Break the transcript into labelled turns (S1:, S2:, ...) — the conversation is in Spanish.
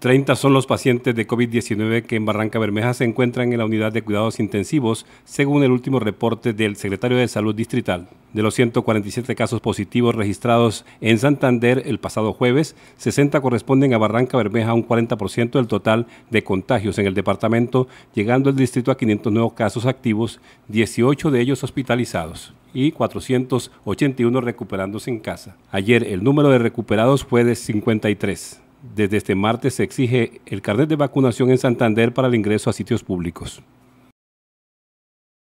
S1: 30 son los pacientes de COVID-19 que en Barranca Bermeja se encuentran en la unidad de cuidados intensivos, según el último reporte del secretario de Salud Distrital. De los 147 casos positivos registrados en Santander el pasado jueves, 60 corresponden a Barranca Bermeja, un 40% del total de contagios en el departamento, llegando el distrito a 500 casos activos, 18 de ellos hospitalizados y 481 recuperándose en casa. Ayer el número de recuperados fue de 53 desde este martes se exige el carnet de vacunación en Santander para el ingreso a sitios públicos.